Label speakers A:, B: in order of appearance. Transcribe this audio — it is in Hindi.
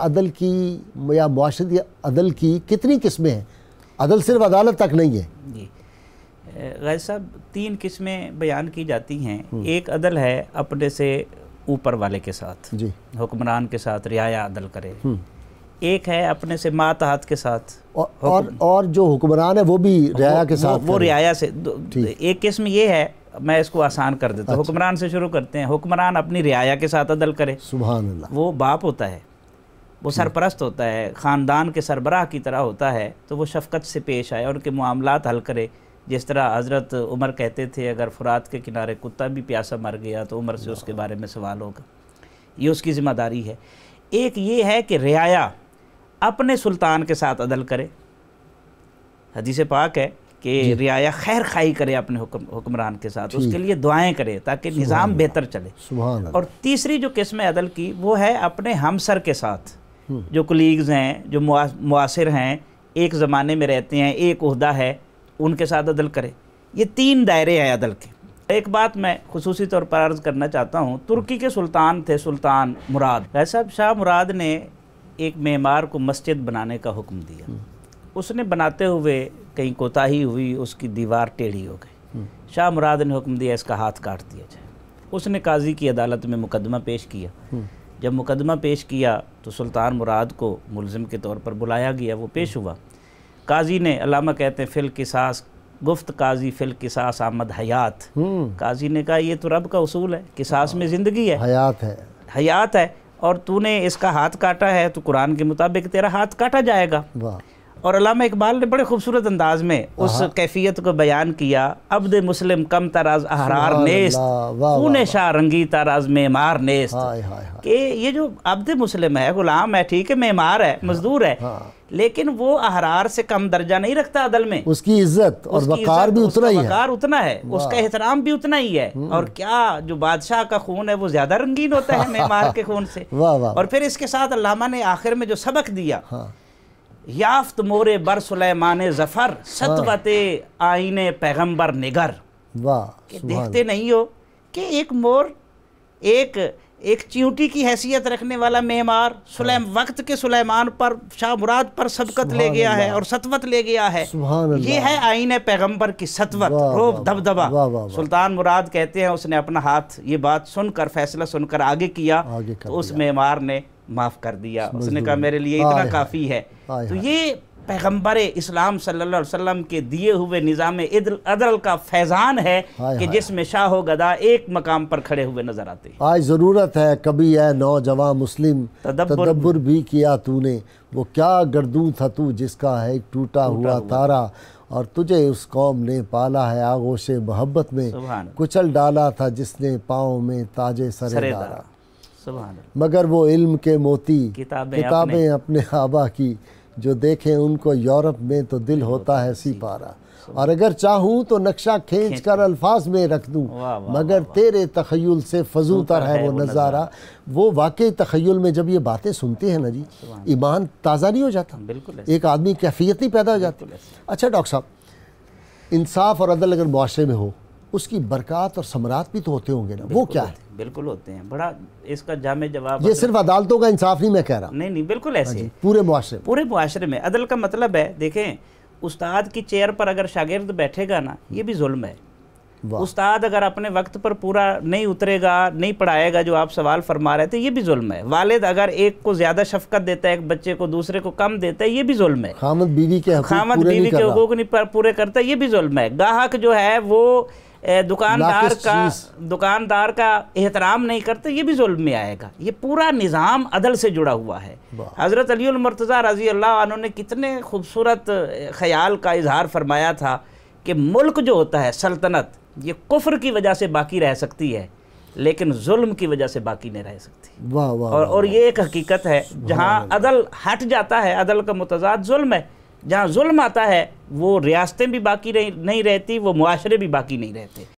A: अदल की या माशद या अदल की कितनी किस्में हैं अदल सिर्फ अदालत तक नहीं है जी
B: गैर साहब तीन किस्में बयान की जाती हैं हम्म। एक अदल है अपने से ऊपर वाले के साथ जी हुक्मरान के साथ रियाया अदल करे हम्म। एक है अपने से मातहत के साथ और
A: और, और जो हुक्मरान है वो भी रियाया के साथ वो, वो रियाया
B: से एक किस्म ये है मैं इसको आसान कर देता हूँ अच्छा। हुक्मरान से शुरू करते हैं हुक्मरान अपनी रियाया के साथ अदल करे सुबह वो बाप होता है वो सरपरस्त होता है ख़ानदान के सरबराह की तरह होता है तो वो शफकत से पेश आए उनके मामला हल करे जिस तरह हज़रत उमर कहते थे अगर फ़ुरात के किनारे कुत्ता भी प्यासा मर गया तो उमर से उसके बारे में सवाल होगा ये उसकी ज़िम्मेदारी है एक ये है कि रियाया अपने सुल्तान के साथ अदल करे हदीस पाक है कि रियाया खैर खाई करे अपने हुक्मरान के साथ उसके लिए दुआएं करे ताकि निज़ाम बेहतर चले और तीसरी जो किस्म अदल की वो है अपने हमसर के साथ जो कलीग्स हैं जो मुआसर हैं एक ज़माने में रहते हैं एक उहदा है उनके साथ अदल करें ये तीन दायरे हैं अदल के एक बात मैं खसूस तौर पर अर्ज़ करना चाहता हूँ तुर्की के सुल्तान थे सुल्तान मुराद ऐसा शाह मुराद ने एक मेमार को मस्जिद बनाने का हुक्म दिया हम्म। उसने बनाते हुए कहीं कोताही हुई उसकी दीवार टेढ़ी हो गई हम्म। शाह मुराद ने हुक्म दिया इसका हाथ काट दिया जाए उसने काजी की अदालत में मुकदमा पेश किया हम्म। जब मुकदमा पेश किया तो सुल्तान मुराद को मुलम के तौर पर बुलाया गया वो पेश हुआ काजी ने अलामा कहते हैं फिल किसास गुफ्त काजी फिल किसास आमद हयात हम्म। काजी ने कहा ये तो रब का उसूल है किसास में हाँ। ज़िंदगी है हयात है हयात है और तूने इसका हाथ काटा है तो कुरान के मुताबिक तेरा हाथ काटा जाएगा वाह और अलामा इकबाल ने बड़े खूबसूरत अंदाज में उस कैफियत को बयान किया अब्द मुस्लिम कम तराज अहरार नेस्त ऊन शाह रंगी तराज मेमार नेस्त हाय कि ये जो अब्द मुस्लिम है गुलाम है ठीक है मेमार है हाँ, मजदूर है हाँ। लेकिन वो अहरार से कम दर्जा नहीं रखता अदल में उसकी
A: इज्जत और वकार भी उतना ही वकार
B: उतना है उसका एहतराम भी उतना ही है हम्म। और क्या जो बादशाह का खून है वो ज्यादा रंगीन होता है मेमार के खून से और फिर इसके साथ अलामा ने आखिर में जो सबक दिया हाँ। याफ्त मोरे बर सुलेमान ज़फ़र सतवते हाँ। आईने पैगंबर निगर
A: वाह देखते
B: नहीं हो कि एक मोर एक एक चींटी की हैसियत रखने वाला मेमार हाँ। सुलेम वक्त के सुलेमान पर शाह मुराद पर सबकत ले गया है और सतवत ले गया है ये है आईन पैगंबर की सतवत रोब दबदबा सुल्तान मुराद कहते हैं उसने अपना हाथ ये बात सुनकर फैसला सुनकर आगे किया आगे तो उस मेमार ने माफ़ कर दिया उसने कहा मेरे लिए इतना काफ़ी है तो ये पैगम्बर इस्लाम सल्ला वसम के दिए हुए निज़ाम अदल का फैज़ान है कि जिसमें शाह गदा एक मकाम पर खड़े हुए नज़र आते
A: हैं आज ज़रूरत है कभी है नौजवान मुस्लिम तदब्बर, भी किया तूने वो क्या गर्दू था तू जिसका है एक टूटा हुआ तारा और तुझे उस कौम ने पाला है आगोश मोहब्बत में कुचल डाला था जिसने पाँव में ताजे सरे डाला मगर वो इल्म के मोती किताबें, किताबें अपने आबा की जो देखें उनको यूरोप में तो दिल होता है सी पारा और अगर चाहूँ तो नक्शा खींच कर अल्फाज में रख दूँ मगर तेरे तखयल से फजू तर है वो नज़ारा वो वाकई तखयल में जब ये बातें सुनते हैं ना जी ईमान ताज़ा नहीं हो जाता बिल्कुल एक आदमी कैफियत ही पैदा हो जाती अच्छा डॉक्टर साहब इंसाफ और अदल अगर मुआरे में हो उसकी बरक़ात और समरात भी तो होते होंगे ना वो क्या है
B: बिल्कुल होते हैं बड़ा इसका जाम जवाब ये सिर्फ
A: अदालतों का इंसाफ नहीं मैं कह रहा
B: नहीं नहीं बिल्कुल हाँ ऐसे पूरे मुआरे पूरे मुआरे में अदल का मतलब है देखें उस्ताद की चेयर पर अगर शागिर्द बैठेगा ना ये भी जुल्म है उस्ताद अगर अपने वक्त पर पूरा नहीं उतरेगा नहीं पढ़ाएगा जो आप सवाल फरमा रहे थे ये भी जुल्म है वालिद अगर एक को ज़्यादा शफकत देता है एक बच्चे को दूसरे को कम देता है ये भी जुल्म है
A: खामद बीवी के खामद बीवी के हकूक
B: नहीं पूरे करता है ये भी जुल्म है गाहक जो है वो दुकानदार का दुकानदार का एहतराम नहीं करते ये भी जुल्म में आएगा ये पूरा निज़ाम अदल से जुड़ा हुआ है हज़रत अलीमरतज़ा रजी अल्लाह ने कितने खूबसूरत ख्याल का इजहार फरमाया था कि मुल्क जो होता है सल्तनत ये कुफ्र की वजह से बाकी रह सकती है लेकिन जुल्म की वजह से बाकी नहीं रह सकती
A: वाह वाह और, और
B: ये एक हकीकत है जहाँ अदल हट जाता है अदल का मुतजाद जुल्म है जहाँ जुल्म आता है वो रियासतें भी बाकी नहीं रहती वो मुआरे भी बाकी नहीं रहते